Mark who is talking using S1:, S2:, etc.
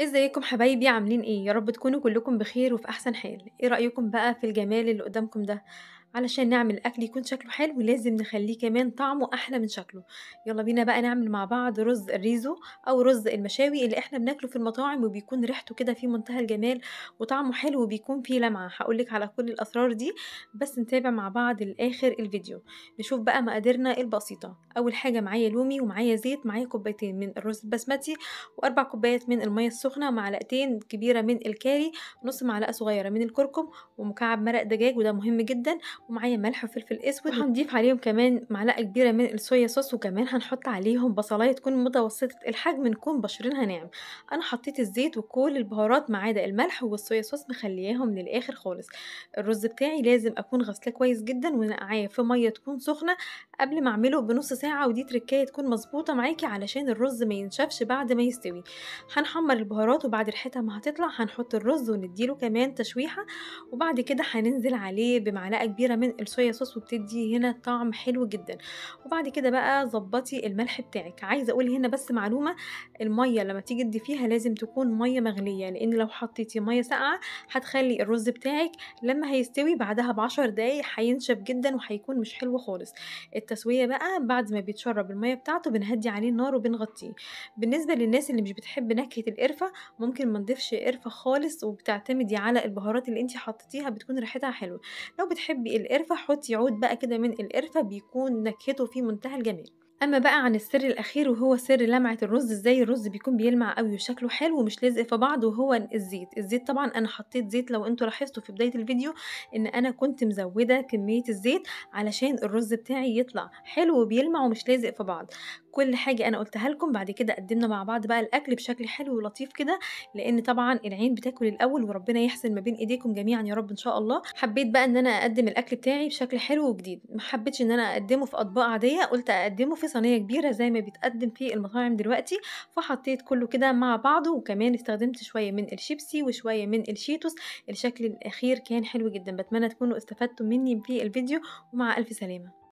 S1: ازيكم حبايبي عاملين ايه يا رب تكونوا كلكم بخير وفي احسن حال ايه رايكم بقى في الجمال اللي قدامكم ده علشان نعمل الاكل يكون شكله حلو لازم نخليه كمان طعمه احلى من شكله يلا بينا بقى نعمل مع بعض رز الريزو او رز المشاوي اللي احنا بناكله في المطاعم وبيكون ريحته كده في منتهى الجمال وطعمه حلو وبيكون فيه لمعه هقولك على كل الاسرار دي بس نتابع مع بعض لاخر الفيديو نشوف بقى مقاديرنا البسيطه اول حاجه معايا لومي ومعايا زيت معايا كوبايتين من الرز البسمتي واربع كوبايات من الميه السخنه معلقتين كبيره من الكاري نص معلقه صغيره من الكركم ومكعب مرق دجاج وده مهم جدا ومعايا ملح وفلفل اسود وهنضيف عليهم كمان معلقه كبيره من الصويا صوص وكمان هنحط عليهم بصلايه تكون متوسطه الحجم نكون بشرينها ناعم انا حطيت الزيت وكل البهارات ما عدا الملح والصويا صوص مخلياهم للاخر خالص الرز بتاعي لازم اكون غسلاه كويس جدا ونقعاه في ميه تكون سخنه قبل ما اعمله بنص ساعه ودي تركايه تكون مظبوطه معاكي علشان الرز ما ينشفش بعد ما يستوي هنحمر البهارات وبعد ريحتها ما هتطلع هنحط الرز ونديله كمان تشويحه وبعد كده هننزل عليه بمعلقه كبيره من الصويا صوص وبتدي هنا طعم حلو جدا وبعد كده بقى ظبطي الملح بتاعك عايزة اقول هنا بس معلومة المية لما تيجي تدي فيها لازم تكون مية مغلية لان لو حطيتي مية ساقعة هتخلي الرز بتاعك لما هيستوي بعدها بعشر دقايق هينشف جدا وهيكون مش حلو خالص التسوية بقى بعد ما بيتشرب المية بتاعته بنهدي عليه النار وبنغطيه بالنسبة للناس اللي مش بتحب نكهة القرفة ممكن ما نضيفش قرفة خالص وبتعتمدي على البهارات اللي انت حطيتيها بتكون ريحتها حلوة لو بتحبي القرفة حطي عود بقى كده من القرفة بيكون نكهته في منتهى الجمال اما بقى عن السر الاخير وهو سر لمعه الرز ازاي الرز بيكون بيلمع قوي وشكله حلو ومش لازق في بعض وهو الزيت الزيت طبعا انا حطيت زيت لو انتوا لاحظتوا في بدايه الفيديو ان انا كنت مزوده كميه الزيت علشان الرز بتاعي يطلع حلو وبيلمع ومش لازق في بعض كل حاجة أنا قلتها لكم بعد كده قدمنا مع بعض بقى الأكل بشكل حلو ولطيف كده لأن طبعا العين بتاكل الأول وربنا يحسن ما بين إيديكم جميعا يا رب إن شاء الله حبيت بقى إن أنا أقدم الأكل بتاعي بشكل حلو وجديد ما حبيتش إن أنا أقدمه في أطباق عادية قلت أقدمه في صينية كبيرة زي ما بيتقدم في المطاعم دلوقتي فحطيت كله كده مع بعضه وكمان استخدمت شوية من الشيبسي وشوية من الشيتوس الشكل الأخير كان حلو جدا بتمنى تكونوا استفدتم مني في الفيديو ومع ألف سلامة